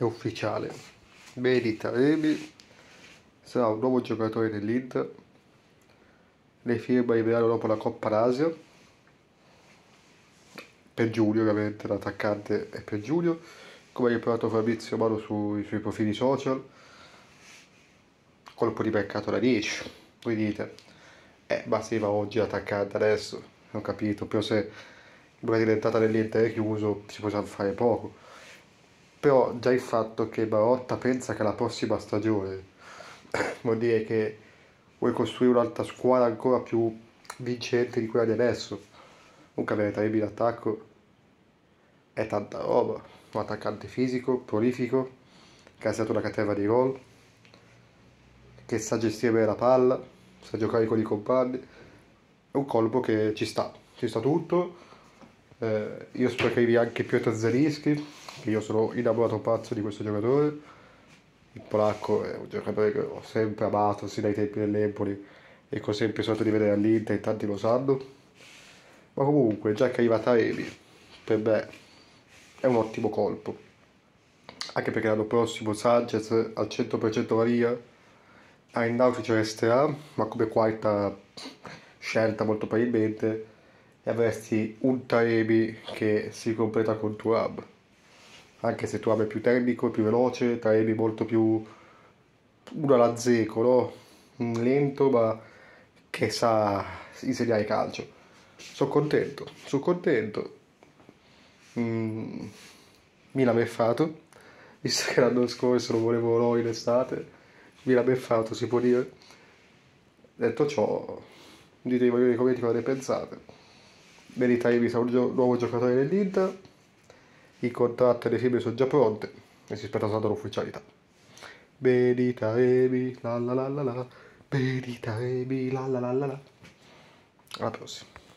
è ufficiale. Merita Emi sarà un nuovo giocatore dell'Inter. Le firme arriveranno dopo la Coppa d'Asia. Per Giulio, ovviamente, l'attaccante è per Giulio. Come ha riportato Fabrizio Mano sui suoi profili social, colpo di peccato da 10. Voi dite, eh, ma sì, ma oggi l'attaccante adesso, non ho capito, però se il diventata dell'Inter è chiuso, si può fare poco però già il fatto che Barotta pensa che la prossima stagione vuol dire che vuoi costruire un'altra squadra ancora più vincente di quella di adesso comunque avere tre in attacco è tanta roba un attaccante fisico, prolifico che ha stato una caterva di gol che sa gestire bene la palla sa giocare con i compagni è un colpo che ci sta ci sta tutto eh, io spero che arrivi anche Piotr Zanischi che io sono innamorato pazzo di questo giocatore. Il polacco è un giocatore che ho sempre amato, sin dai tempi dell'Empoli, e che ho sempre sognato di vedere all'Inter, e tanti lo sanno. Ma comunque, già che arriva Taremi, per me è un ottimo colpo. Anche perché l'anno prossimo Sanchez al 100% varia, a Indauci ci resterà, ma come quarta scelta molto probabilmente, e avresti un Taremi che si completa con Turab anche se tu abbia più termico, più veloce, traevi molto più uno alla zeco, no? Mm, lento ma che sa insegnare calcio. Sono contento, sono contento. Mm, mi l'ha beffato, visto che l'anno scorso lo volevo no in estate, mi l'ha beffato, si può dire. Detto ciò, ditemi voi nei commenti cosa ne pensate. Merita Ibi un nuovo giocatore dell'Inter i contratti e le firme sono già pronte e si aspetta soltanto l'ufficialità. Benita Ebi, la la la la la, Benita Ebi, la la la la la. Alla prossima.